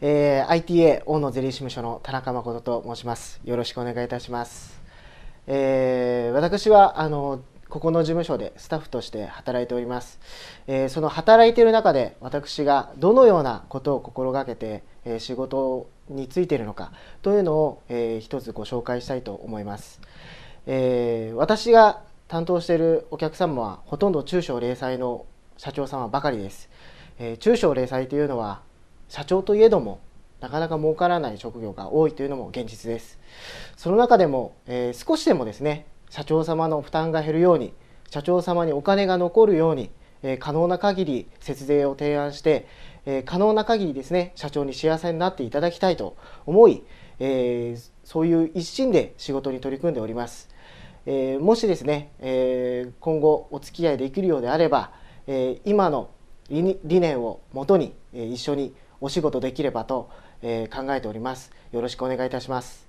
えー、ITA 大野ゼリー事務所の田中誠と申しますよろしくお願いいたします、えー、私はあのここの事務所でスタッフとして働いております、えー、その働いている中で私がどのようなことを心がけて、えー、仕事についているのかというのを、えー、一つご紹介したいと思います、えー、私が担当しているお客様はほとんど中小零細の社長様ばかりです、えー、中小零細というのは社長といえどもなかなか儲からない職業が多いというのも現実ですその中でも、えー、少しでもですね社長様の負担が減るように社長様にお金が残るように、えー、可能な限り節税を提案して、えー、可能な限りですね社長に幸せになっていただきたいと思い、えー、そういう一心で仕事に取り組んでおります、えー、もしですね、えー、今後お付き合いできるようであれば、えー、今の理念をもとに、一緒にお仕事できればと、え考えております。よろしくお願いいたします。